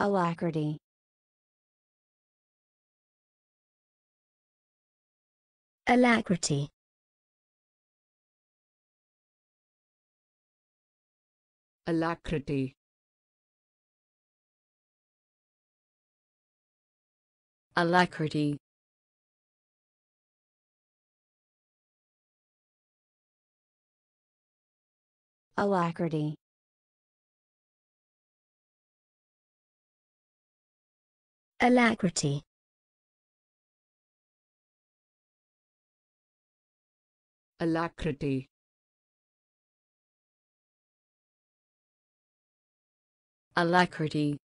alacrity. Alacrity. Alacrity. Alacrity. Alacrity. alacrity alacrity alacrity